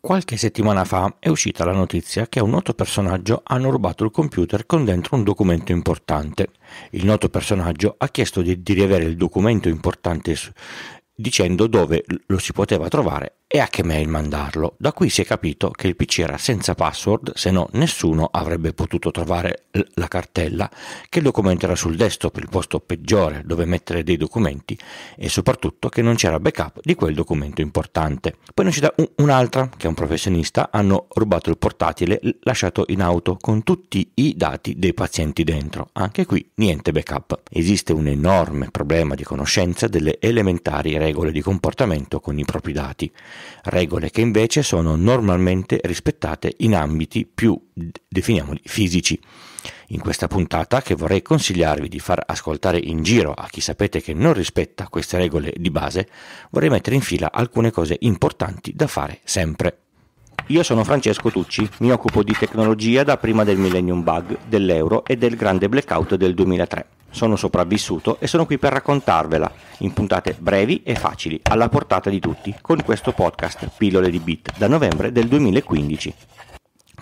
Qualche settimana fa è uscita la notizia che a un noto personaggio hanno rubato il computer con dentro un documento importante. Il noto personaggio ha chiesto di, di riavere il documento importante dicendo dove lo si poteva trovare e a che mail mandarlo. Da qui si è capito che il PC era senza password, se no nessuno avrebbe potuto trovare la cartella, che il documento era sul desktop, il posto peggiore dove mettere dei documenti e soprattutto che non c'era backup di quel documento importante. Poi non c'è un'altra, che è un professionista, hanno rubato il portatile lasciato in auto con tutti i dati dei pazienti dentro. Anche qui niente backup. Esiste un enorme problema di conoscenza delle elementari regole regole di comportamento con i propri dati, regole che invece sono normalmente rispettate in ambiti più, definiamoli, fisici. In questa puntata che vorrei consigliarvi di far ascoltare in giro a chi sapete che non rispetta queste regole di base, vorrei mettere in fila alcune cose importanti da fare sempre. Io sono Francesco Tucci, mi occupo di tecnologia da prima del Millennium Bug, dell'euro e del grande blackout del 2003 sono sopravvissuto e sono qui per raccontarvela in puntate brevi e facili, alla portata di tutti, con questo podcast Pillole di Bit da novembre del 2015.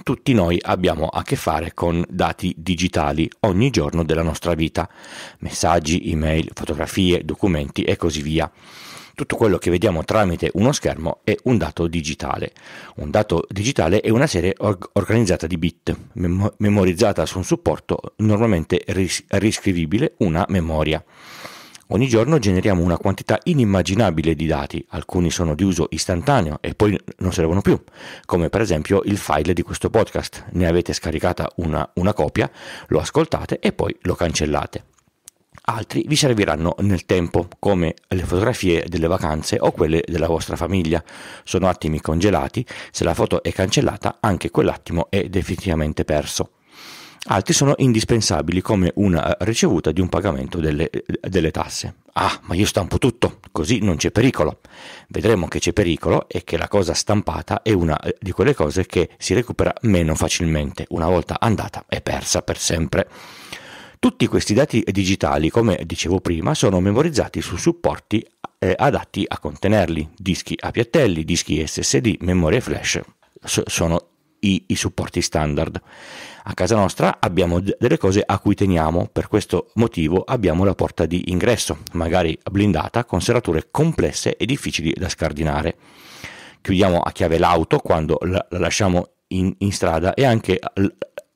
Tutti noi abbiamo a che fare con dati digitali ogni giorno della nostra vita, messaggi, email, fotografie, documenti e così via tutto quello che vediamo tramite uno schermo è un dato digitale. Un dato digitale è una serie org- organizzata di bit, mem- memorizzata su un supporto normalmente ris- riscrivibile, una memoria. Ogni giorno generiamo una quantità inimmaginabile di dati, alcuni sono di uso istantaneo e poi non servono più, come per esempio il file di questo podcast. Ne avete scaricata una, una copia, lo ascoltate e poi lo cancellate altri vi serviranno nel tempo, come le fotografie delle vacanze o quelle della vostra famiglia. Sono attimi congelati, se la foto è cancellata anche quell'attimo è definitivamente perso. Altri sono indispensabili come una eh, ricevuta di un pagamento delle, eh, delle, tasse. Ah, ma io stampo tutto, così non c'è pericolo. Vedremo che c'è pericolo e che la cosa stampata è una eh, di quelle cose che si recupera meno facilmente. Una volta andata è persa per sempre. Tutti questi dati digitali, come dicevo prima, sono memorizzati su supporti eh, adatti a contenerli, dischi a piattelli, dischi SSD, memoria flash, S- sono i-, i supporti standard. A casa nostra abbiamo delle cose a cui teniamo, per questo motivo abbiamo la porta di ingresso, magari blindata, con serrature complesse e difficili da scardinare. Chiudiamo a chiave l'auto quando la, lasciamo in, in strada e anche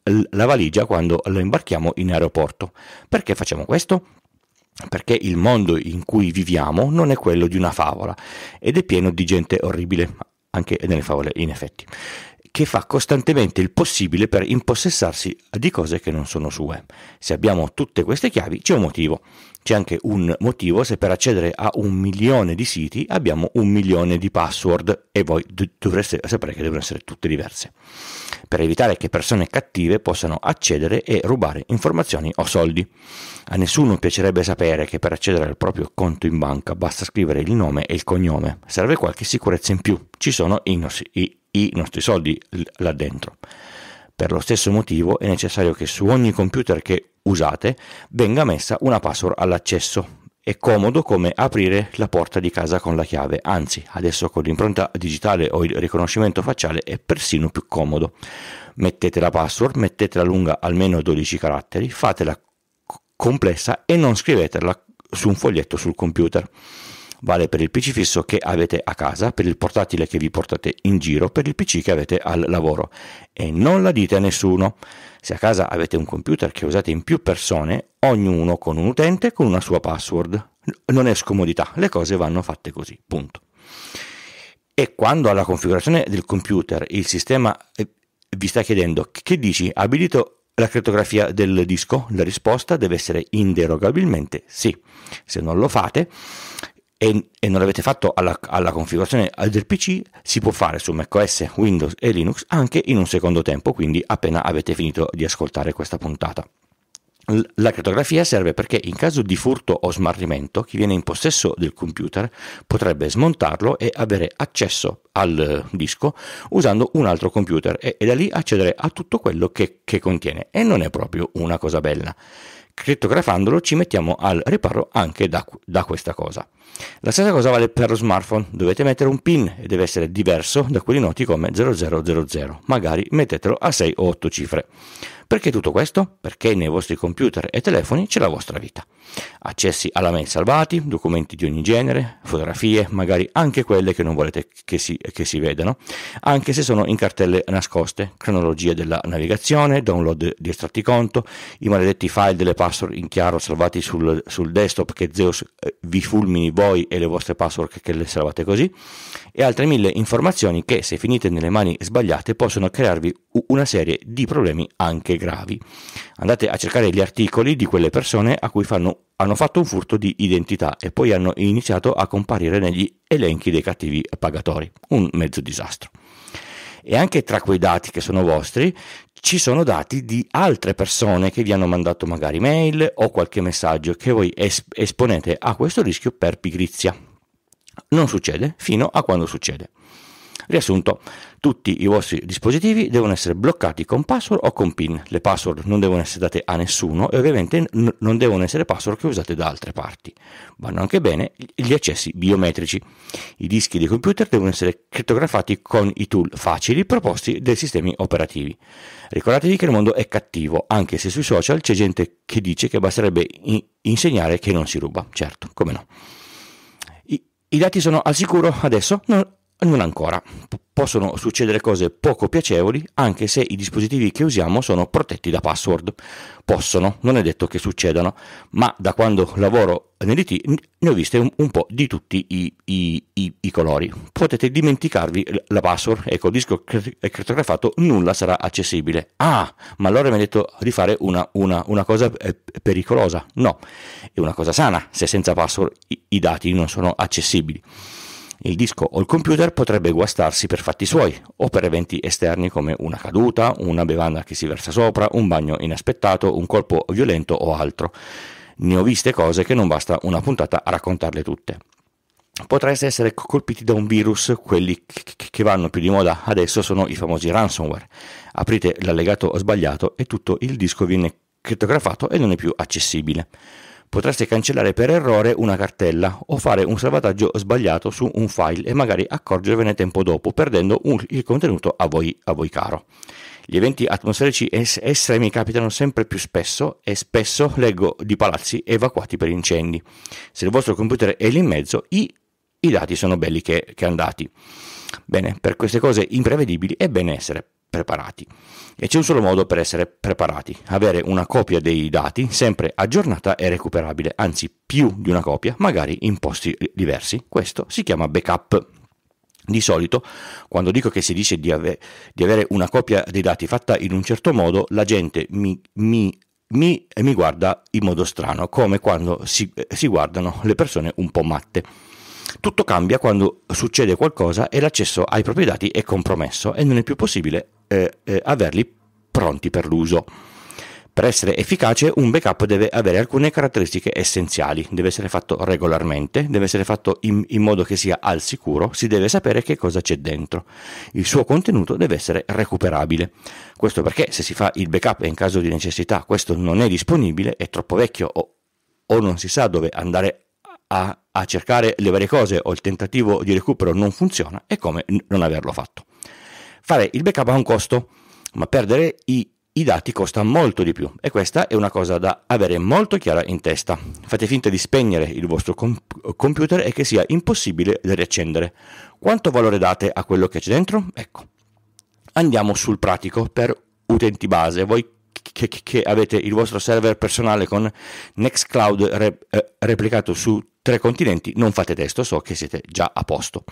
la valigia quando la imbarchiamo in aeroporto. Perché facciamo questo? Perché il mondo in cui viviamo non è quello di una favola ed è pieno di gente orribile, anche nelle favole in effetti, che fa costantemente il possibile per impossessarsi di cose che non sono sue. Se abbiamo tutte queste chiavi c'è un motivo. C'è anche un motivo se per accedere a un milione di siti abbiamo un milione di password e voi dovreste sapere che devono essere tutte diverse, per evitare che persone cattive possano accedere e rubare informazioni o soldi. A nessuno piacerebbe sapere che per accedere al proprio conto in banca basta scrivere il nome e il cognome, serve qualche sicurezza in più, ci sono i nostri, i, i nostri soldi là dentro. Per lo stesso motivo è necessario che su ogni computer che usate venga messa una password all'accesso. È comodo come aprire la porta di casa con la chiave, anzi adesso con l'impronta digitale o il riconoscimento facciale è persino più comodo. Mettete la password, mettetela lunga almeno 12 caratteri, fatela complessa e non scrivetela su un foglietto sul computer. Vale per il PC fisso che avete a casa, per il portatile che vi portate in giro, per il PC che avete al lavoro. E non la dite a nessuno. Se a casa avete un computer che usate in più persone, ognuno con un utente con una sua password. Non è scomodità, le cose vanno fatte così, punto. E quando alla configurazione del computer il sistema eh, vi sta chiedendo che dici, abilito la crittografia del disco, la risposta deve essere inderogabilmente sì. Se non lo fate, e, e non l'avete fatto alla, alla, configurazione del PC, si può fare su macOS, Windows e Linux anche in un secondo tempo, quindi appena avete finito di ascoltare questa puntata. La crittografia serve perché in caso di furto o smarrimento chi viene in possesso del computer potrebbe smontarlo e avere accesso al disco usando un altro computer e, e da lì accedere a tutto quello che, che contiene e non è proprio una cosa bella crittografandolo ci mettiamo al riparo anche da, da, questa cosa. La stessa cosa vale per lo smartphone, dovete mettere un PIN e deve essere diverso da quelli noti come 0000, magari mettetelo a 6 o 8 cifre. Perché tutto questo? Perché nei vostri computer e telefoni c'è la vostra vita. Accessi alla mail salvati, documenti di ogni genere, fotografie, magari anche quelle che non volete che si, che si vedano, anche se sono in cartelle nascoste, cronologia della navigazione, download di estratti conto, i maledetti file delle password in chiaro salvati sul, sul desktop che Zeus eh, vi fulmini voi e le vostre password che le salvate così, e altre mille informazioni che se finite nelle mani sbagliate possono crearvi una serie di problemi anche gravi. Andate a cercare gli articoli di quelle persone a cui fanno, hanno fatto un furto di identità e poi hanno iniziato a comparire negli elenchi dei cattivi pagatori. Un mezzo disastro. E anche tra quei dati che sono vostri ci sono dati di altre persone che vi hanno mandato magari mail o qualche messaggio che voi esponete a questo rischio per pigrizia. Non succede fino a quando succede. Riassunto, tutti i vostri dispositivi devono essere bloccati con password o con PIN. Le password non devono essere date a nessuno e ovviamente n- non devono essere password che usate da altre parti. Vanno anche bene gli accessi biometrici. I dischi dei computer devono essere crittografati con i tool facili proposti dai sistemi operativi. Ricordatevi che il mondo è cattivo, anche se sui social c'è gente che dice che basterebbe in- insegnare che non si ruba. Certo, come no. I, i dati sono al sicuro adesso? No, non ancora. P- possono succedere cose poco piacevoli anche se i dispositivi che usiamo sono protetti da password. Possono, non è detto che succedano, ma da quando lavoro nell'IT ne ho viste un, un po' di tutti i, i, i, i, colori. Potete dimenticarvi la password, ecco, il disco è crittografato, nulla sarà accessibile. Ah, ma allora mi hai detto di fare una, una, una cosa eh, pericolosa. No, è una cosa sana se senza password i dati non sono accessibili il disco o il computer potrebbe guastarsi per fatti suoi o per eventi esterni come una caduta, una bevanda che si versa sopra, un bagno inaspettato, un colpo violento o altro. Ne ho viste cose che non basta una puntata a raccontarle tutte. Potreste essere colpiti da un virus, quelli che vanno più di moda adesso sono i famosi ransomware. Aprite l'allegato sbagliato e tutto il disco viene crittografato e non è più accessibile. Potreste cancellare per errore una cartella o fare un salvataggio sbagliato su un file e magari accorgervene tempo dopo, perdendo un, il contenuto a voi, a voi caro. Gli eventi atmosferici estremi capitano sempre più spesso e spesso leggo di palazzi evacuati per incendi. Se il vostro computer è lì in mezzo, i, i dati sono belli che, che andati. Bene, per queste cose imprevedibili è bene essere preparati. E c'è un solo modo per essere preparati, avere una copia dei dati sempre aggiornata e recuperabile, anzi più di una copia, magari in posti diversi. Questo si chiama backup. Di solito, quando dico che si dice di, ave- di avere una copia dei dati fatta in un certo modo, la gente mi, mi mi, mi, guarda in modo strano, come quando si, si, guardano le persone un po' matte. Tutto cambia quando succede qualcosa e l'accesso ai propri dati è compromesso e non è più possibile eh, eh, averli pronti per l'uso. Per essere efficace un backup deve avere alcune caratteristiche essenziali, deve essere fatto regolarmente, deve essere fatto in, in, modo che sia al sicuro, si deve sapere che cosa c'è dentro, il suo contenuto deve essere recuperabile. Questo perché se si fa il backup in caso di necessità questo non è disponibile, è troppo vecchio o, o non si sa dove andare a, a cercare le varie cose o il tentativo di recupero non funziona, è come non averlo fatto. Fare il backup ha un costo, ma perdere i, i dati costa molto di più e questa è una cosa da avere molto chiara in testa. Fate finta di spegnere il vostro comp- computer e che sia impossibile da riaccendere. Quanto valore date a quello che c'è dentro? Ecco. Andiamo sul pratico per utenti base. Voi che, che, avete il vostro server personale con Nextcloud rep, eh, replicato su tre continenti, non fate testo, so che siete già a posto.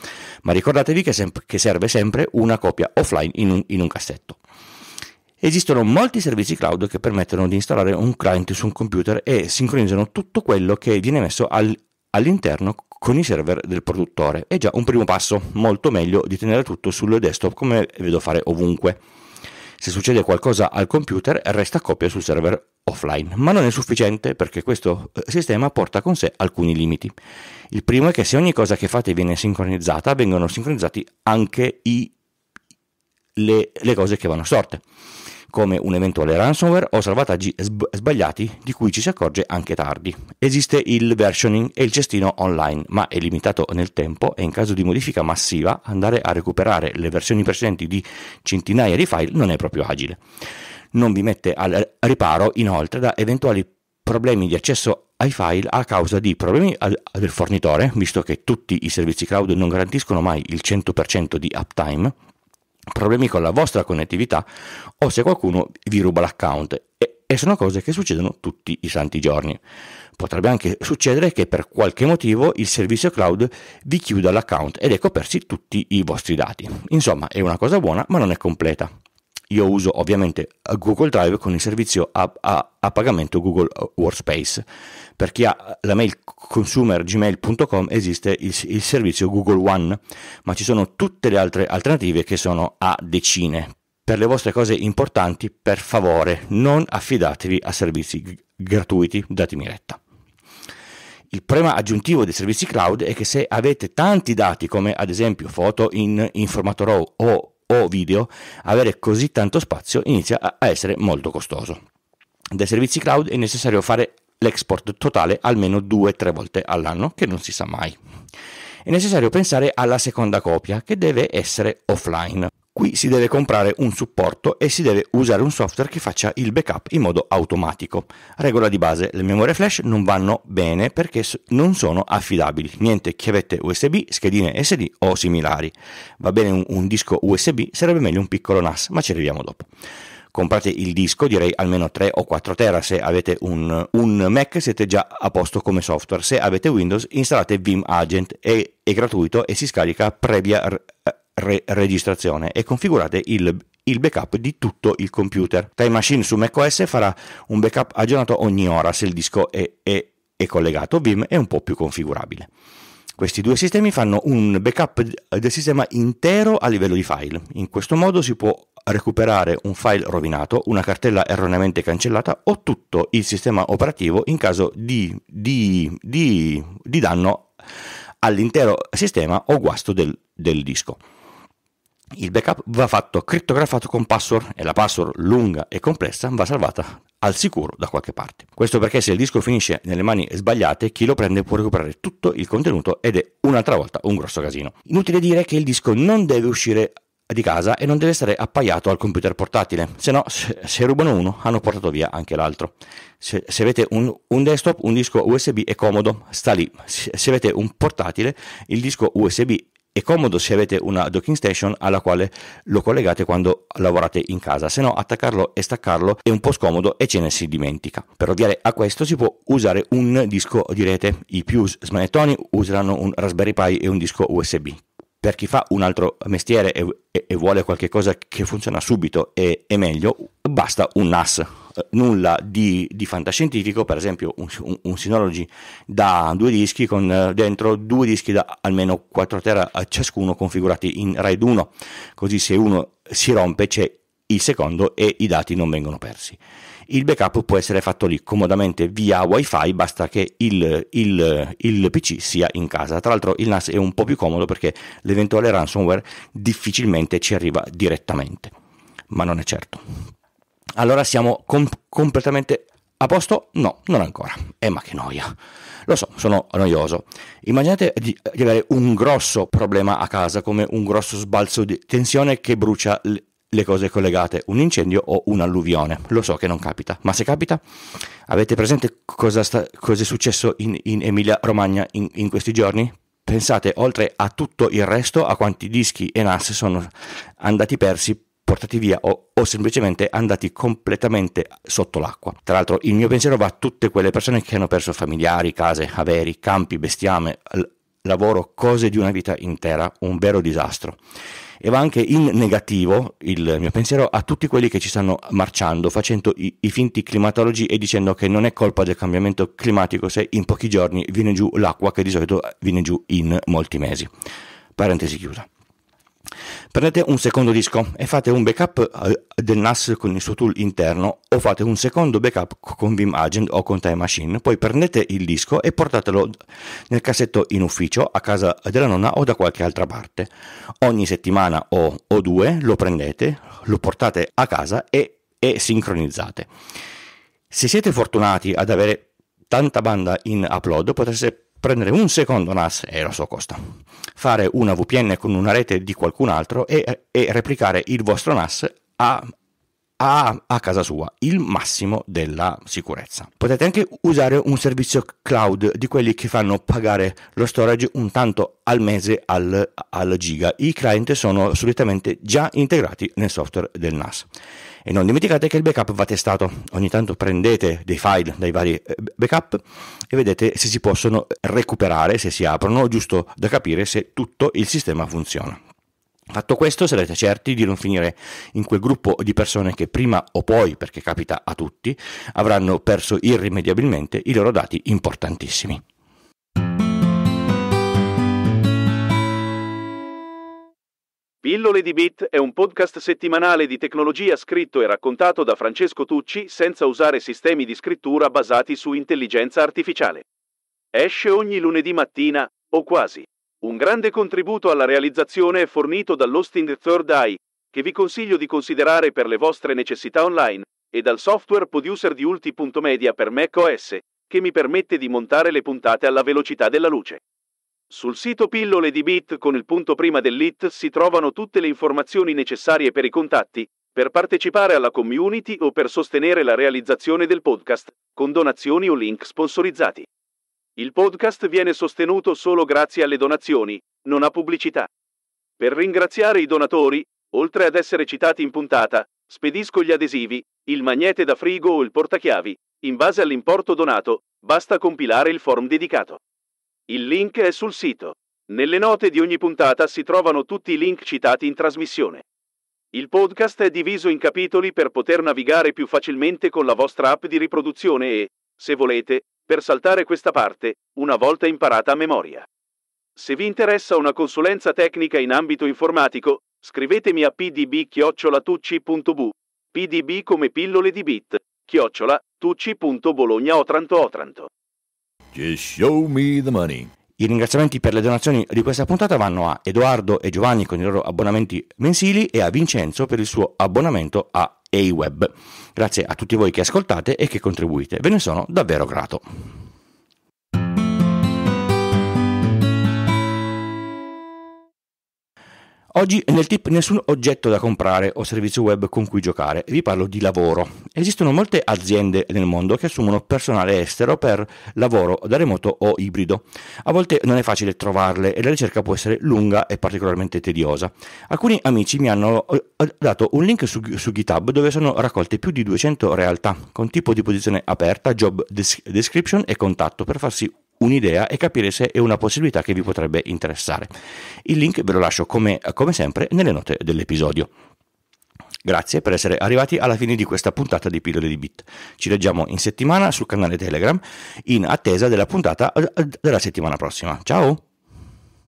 Ma ricordatevi che, sem- che serve sempre una copia offline in un, in un cassetto. Esistono molti servizi cloud che permettono di installare un client su un computer e sincronizzano tutto quello che viene messo al, all'interno con i server del produttore. È già un primo passo, molto meglio di tenere tutto sul desktop come vedo fare ovunque. Se succede qualcosa al computer, resta copia sul server offline, ma non è sufficiente perché questo eh, sistema porta con sé alcuni limiti. Il primo è che se ogni cosa che fate viene sincronizzata, vengono sincronizzati anche i, le, le cose che vanno sorte, come un eventuale ransomware o salvataggi sb- sbagliati di cui ci si accorge anche tardi. Esiste il versioning e il cestino online, ma è limitato nel tempo e in caso di modifica massiva andare a recuperare le versioni precedenti di centinaia di file non è proprio agile non vi mette al riparo inoltre da eventuali problemi di accesso ai file a causa di problemi del fornitore, visto che tutti i servizi cloud non garantiscono mai il 100% di uptime, problemi con la vostra connettività o se qualcuno vi ruba l'account e, e sono cose che succedono tutti i santi giorni. Potrebbe anche succedere che per qualche motivo il servizio cloud vi chiuda l'account ed ecco persi tutti i vostri dati. Insomma, è una cosa buona, ma non è completa. Io uso ovviamente Google Drive con il servizio a, a, a pagamento Google Workspace. Per chi ha la mail consumergmail.com esiste il, il, servizio Google One, ma ci sono tutte le altre alternative che sono a decine. Per le vostre cose importanti, per favore, non affidatevi a servizi g- gratuiti, datemi retta. Il problema aggiuntivo dei servizi cloud è che se avete tanti dati, come ad esempio foto in, in formato RAW o o video, avere così tanto spazio inizia a essere molto costoso. Dai servizi cloud è necessario fare l'export totale almeno 2-3 volte all'anno, che non si sa mai. È necessario pensare alla seconda copia, che deve essere offline. Qui si deve comprare un supporto e si deve usare un software che faccia il backup in modo automatico. Regola di base, le memorie flash non vanno bene perché non sono affidabili, niente chiavette USB, schedine SD o similari. Va bene un, un disco USB, sarebbe meglio un piccolo NAS, ma ci arriviamo dopo comprate il disco, direi almeno 3 o 4 tera se avete un, un, Mac siete già a posto come software, se avete Windows installate Vim Agent, è, è gratuito e si scarica previa eh, re- registrazione e configurate il, il backup di tutto il computer. Time Machine su macOS farà un backup aggiornato ogni ora se il disco è, è, è collegato, Vim è un po' più configurabile. Questi due sistemi fanno un backup del sistema intero a livello di file. In questo modo si può recuperare un file rovinato, una cartella erroneamente cancellata o tutto il sistema operativo in caso di, di, di, di danno all'intero sistema o guasto del, del disco. Il backup va fatto criptografato con password e la password lunga e complessa va salvata al sicuro da qualche parte. Questo perché se il disco finisce nelle mani sbagliate, chi lo prende può recuperare tutto il contenuto ed è un'altra volta un grosso casino. Inutile dire che il disco non deve uscire di casa e non deve stare appaiato al computer portatile, se no se rubano uno hanno portato via anche l'altro. Se, se avete un, un, desktop, un disco USB è comodo, sta lì. Se, se avete un portatile, il disco USB è comodo se avete una docking station alla quale lo collegate quando lavorate in casa, se no attaccarlo e staccarlo è un po' scomodo e ce ne si dimentica. Per ovviare a questo si può usare un disco di rete, i più smanettoni useranno un Raspberry Pi e un disco USB, per chi fa un altro mestiere e, e, e vuole qualcosa che funziona subito e, e meglio, basta un NAS eh, nulla di, di fantascientifico, per esempio un, un, un, Synology da due dischi con eh, dentro due dischi da almeno 4 tera ciascuno configurati in RAID 1, così se uno si rompe c'è il secondo e i dati non vengono persi. Il backup può essere fatto lì comodamente via wifi, basta che il, il, il PC sia in casa. Tra l'altro il NAS è un po' più comodo perché l'eventuale ransomware difficilmente ci arriva direttamente, ma non è certo. Allora siamo com- completamente a posto? No, non ancora. Eh, ma che noia. Lo so, sono noioso. Immaginate di, di avere un grosso problema a casa, come un grosso sbalzo di tensione che brucia le, le cose collegate, un incendio o un'alluvione. Lo so che non capita, ma se capita, avete presente cosa, sta, cosa è successo in, in Emilia-Romagna in, in questi giorni? Pensate, oltre a tutto il resto, a quanti dischi e NAS sono andati persi portati via o, o, semplicemente andati completamente sotto l'acqua. Tra l'altro il mio pensiero va a tutte quelle persone che hanno perso familiari, case, averi, campi, bestiame, lavoro, cose di una vita intera, un vero disastro. E va anche in negativo il mio pensiero a tutti quelli che ci stanno marciando, facendo i, i, finti climatologi e dicendo che non è colpa del cambiamento climatico se in pochi giorni viene giù l'acqua che di solito viene giù in molti mesi. Parentesi chiusa prendete un secondo disco e fate un backup eh, del NAS con il suo tool interno o fate un secondo backup con Vim Agent o con Time Machine, poi prendete il disco e portatelo nel cassetto in ufficio a casa della nonna o da qualche altra parte. Ogni settimana o, o due lo prendete, lo portate a casa e, e sincronizzate. Se siete fortunati ad avere tanta banda in upload potreste prendere un secondo NAS e lo so costa, fare una VPN con una rete di qualcun altro e, e replicare il vostro NAS a, a, a, casa sua, il massimo della sicurezza. Potete anche usare un servizio cloud di quelli che fanno pagare lo storage un tanto al mese al, al giga. I client sono solitamente già integrati nel software del NAS. E non dimenticate che il backup va testato. Ogni tanto prendete dei file dai vari eh, backup e vedete se si possono recuperare, se si aprono, giusto da capire se tutto il sistema funziona. Fatto questo sarete certi di non finire in quel gruppo di persone che prima o poi, perché capita a tutti, avranno perso irrimediabilmente i loro dati importantissimi. Pillole di Bit è un podcast settimanale di tecnologia scritto e raccontato da Francesco Tucci senza usare sistemi di scrittura basati su intelligenza artificiale. Esce ogni lunedì mattina, o quasi. Un grande contributo alla realizzazione è fornito dall'hosting Third Eye, che vi consiglio di considerare per le vostre necessità online, e dal software producer di ulti.media per macOS, che mi permette di montare le puntate alla velocità della luce. Sul sito pillole di Bit con il punto prima dell'it si trovano tutte le informazioni necessarie per i contatti, per partecipare alla community o per sostenere la realizzazione del podcast, con donazioni o link sponsorizzati. Il podcast viene sostenuto solo grazie alle donazioni, non ha pubblicità. Per ringraziare i donatori, oltre ad essere citati in puntata, spedisco gli adesivi, il magnete da frigo o il portachiavi. In base all'importo donato, basta compilare il form dedicato. Il link è sul sito. Nelle note di ogni puntata si trovano tutti i link citati in trasmissione. Il podcast è diviso in capitoli per poter navigare più facilmente con la vostra app di riproduzione e, se volete, per saltare questa parte, una volta imparata a memoria. Se vi interessa una consulenza tecnica in ambito informatico, scrivetemi a pdb-tucci.bu, pdb come pillole di bit, chiocciola, tucci.bologna otranto otranto. Just show me the money. I ringraziamenti per le donazioni di questa puntata vanno a Edoardo e Giovanni con i loro abbonamenti mensili e a Vincenzo per il suo abbonamento a AWeb. Grazie a tutti voi che ascoltate e che contribuite, ve ne sono davvero grato. Oggi nel tip nessun oggetto da comprare o servizio web con cui giocare, vi parlo di lavoro. Esistono molte aziende nel mondo che assumono personale estero per lavoro da remoto o ibrido. A volte non è facile trovarle e la ricerca può essere lunga e particolarmente tediosa. Alcuni amici mi hanno eh, dato un link su, su GitHub dove sono raccolte più di 200 realtà con tipo di posizione aperta, job description e contatto per farsi un'idea e capire se è una possibilità che vi potrebbe interessare. Il link ve lo lascio come, come sempre nelle note dell'episodio. Grazie per essere arrivati alla fine di questa puntata di Pillole di Bit. Ci leggiamo in settimana sul canale Telegram in attesa della puntata eh, della settimana prossima. Ciao!